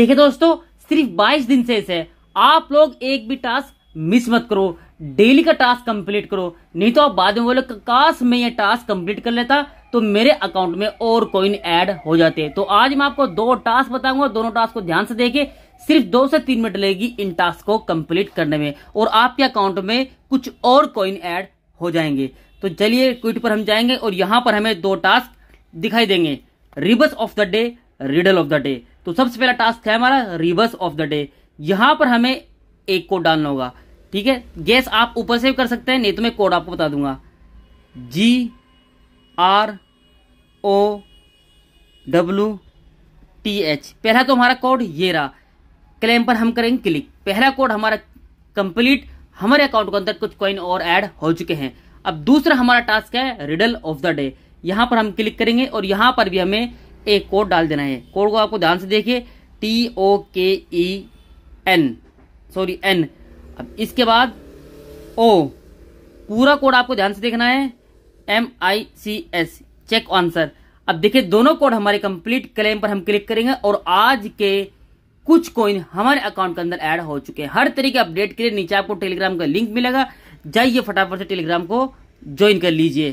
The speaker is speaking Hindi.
देखिए दोस्तों सिर्फ 22 दिन से इसे आप लोग एक भी टास्क मिस मत करो डेली का टास्क कंप्लीट करो नहीं तो आप बाद में बोले काश मैं ये टास्क कंप्लीट कर लेता तो मेरे अकाउंट में और कॉइन ऐड हो जाते तो आज मैं आपको दो टास्क बताऊंगा दोनों टास्क को ध्यान से देखे सिर्फ दो से तीन मिनट लगेगी इन टास्क को कंप्लीट करने में और आपके अकाउंट में कुछ और कॉइन ऐड हो जाएंगे तो चलिए क्विट पर हम जाएंगे और यहां पर हमें दो टास्क दिखाई देंगे reverse of the day riddle of the day तो सबसे पहला टास्क है हमारा रिवर्स ऑफ द डे यहां पर हमें एक कोड डालना होगा ठीक है गैस आप ऊपर से कर सकते हैं नहीं तो मैं कोड आपको बता दूंगा G R O W T H पहला तो हमारा कोड ये रहा क्लेम पर हम करेंगे क्लिक पहला कोड हमारा कंप्लीट हमारे अकाउंट के अंदर कुछ कॉइन और ऐड हो चुके हैं अब दूसरा हमारा टास्क है रिडल ऑफ द डे यहां पर हम क्लिक करेंगे और यहां पर भी हमें एक कोड डाल देना है कोड को आपको ध्यान से देखिए टी ओ के ई एन सॉरी एन अब इसके बाद ओ पूरा कोड आपको ध्यान से देखना है M I C S check answer अब देखिए दोनों कोड हमारे कंप्लीट क्लेम पर हम क्लिक करेंगे और आज के कुछ कॉइन हमारे अकाउंट के अंदर ऐड हो चुके हैं हर तरीके अपडेट के लिए नीचे आपको टेलीग्राम का लिंक मिलेगा जाइए फटाफट से टेलीग्राम को ज्वाइन कर लीजिए